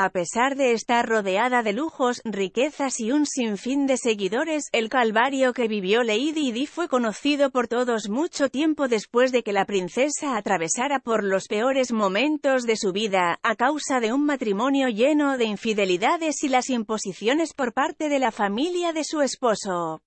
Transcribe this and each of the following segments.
A pesar de estar rodeada de lujos, riquezas y un sinfín de seguidores, el calvario que vivió Lady Di fue conocido por todos mucho tiempo después de que la princesa atravesara por los peores momentos de su vida, a causa de un matrimonio lleno de infidelidades y las imposiciones por parte de la familia de su esposo.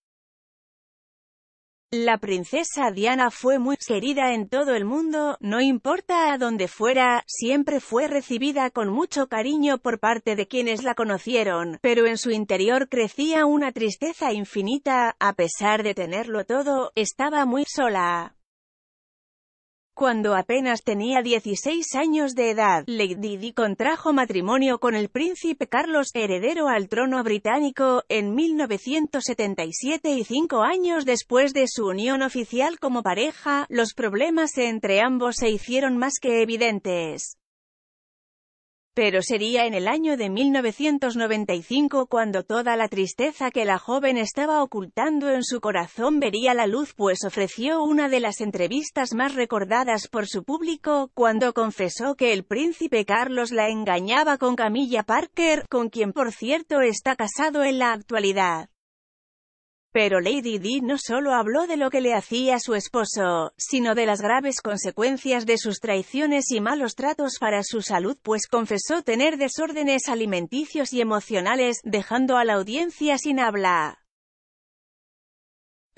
La princesa Diana fue muy querida en todo el mundo, no importa a dónde fuera, siempre fue recibida con mucho cariño por parte de quienes la conocieron, pero en su interior crecía una tristeza infinita, a pesar de tenerlo todo, estaba muy sola. Cuando apenas tenía 16 años de edad, Lady Di contrajo matrimonio con el príncipe Carlos, heredero al trono británico, en 1977 y cinco años después de su unión oficial como pareja, los problemas entre ambos se hicieron más que evidentes. Pero sería en el año de 1995 cuando toda la tristeza que la joven estaba ocultando en su corazón vería la luz pues ofreció una de las entrevistas más recordadas por su público, cuando confesó que el príncipe Carlos la engañaba con Camilla Parker, con quien por cierto está casado en la actualidad. Pero Lady Di no solo habló de lo que le hacía su esposo, sino de las graves consecuencias de sus traiciones y malos tratos para su salud pues confesó tener desórdenes alimenticios y emocionales, dejando a la audiencia sin habla.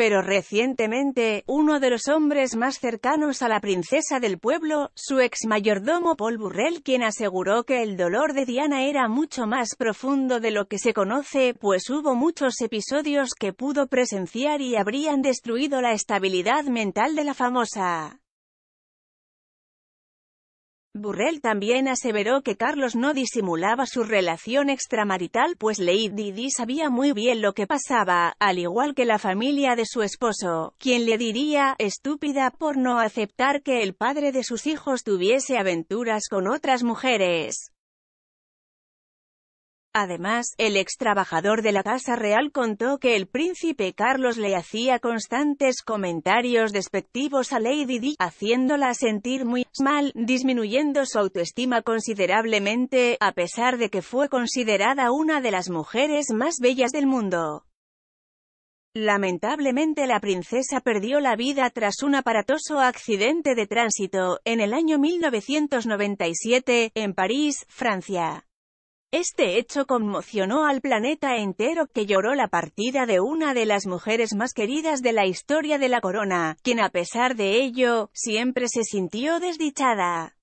Pero recientemente, uno de los hombres más cercanos a la princesa del pueblo, su ex mayordomo Paul Burrell quien aseguró que el dolor de Diana era mucho más profundo de lo que se conoce, pues hubo muchos episodios que pudo presenciar y habrían destruido la estabilidad mental de la famosa. Burrell también aseveró que Carlos no disimulaba su relación extramarital pues Lady sabía muy bien lo que pasaba, al igual que la familia de su esposo, quien le diría, estúpida por no aceptar que el padre de sus hijos tuviese aventuras con otras mujeres. Además, el ex trabajador de la Casa Real contó que el príncipe Carlos le hacía constantes comentarios despectivos a Lady D. haciéndola sentir muy mal, disminuyendo su autoestima considerablemente, a pesar de que fue considerada una de las mujeres más bellas del mundo. Lamentablemente la princesa perdió la vida tras un aparatoso accidente de tránsito, en el año 1997, en París, Francia. Este hecho conmocionó al planeta entero, que lloró la partida de una de las mujeres más queridas de la historia de la corona, quien a pesar de ello, siempre se sintió desdichada.